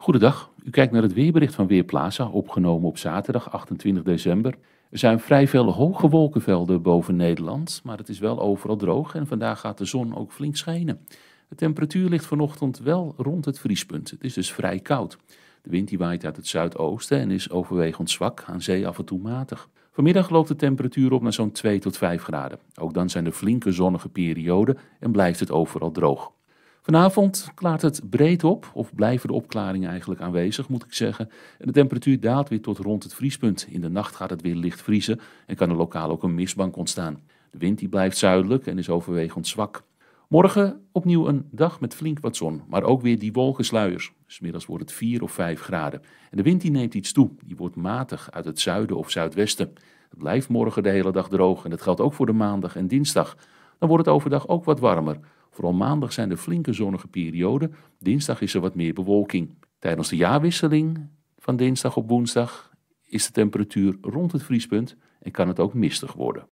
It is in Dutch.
Goedendag, u kijkt naar het weerbericht van Weerplaza, opgenomen op zaterdag 28 december. Er zijn vrij veel hoge wolkenvelden boven Nederland, maar het is wel overal droog en vandaag gaat de zon ook flink schijnen. De temperatuur ligt vanochtend wel rond het vriespunt, het is dus vrij koud. De wind die waait uit het zuidoosten en is overwegend zwak, aan zee af en toe matig. Vanmiddag loopt de temperatuur op naar zo'n 2 tot 5 graden. Ook dan zijn er flinke zonnige perioden en blijft het overal droog. Vanavond klaart het breed op, of blijven de opklaringen eigenlijk aanwezig, moet ik zeggen. En de temperatuur daalt weer tot rond het vriespunt. In de nacht gaat het weer licht vriezen en kan er lokaal ook een mistbank ontstaan. De wind die blijft zuidelijk en is overwegend zwak. Morgen opnieuw een dag met flink wat zon, maar ook weer die S Smiddags wordt het 4 of 5 graden. En de wind die neemt iets toe, die wordt matig uit het zuiden of zuidwesten. Het blijft morgen de hele dag droog en dat geldt ook voor de maandag en dinsdag. Dan wordt het overdag ook wat warmer. Vooral maandag zijn er flinke zonnige perioden. Dinsdag is er wat meer bewolking. Tijdens de jaarwisseling van dinsdag op woensdag is de temperatuur rond het vriespunt en kan het ook mistig worden.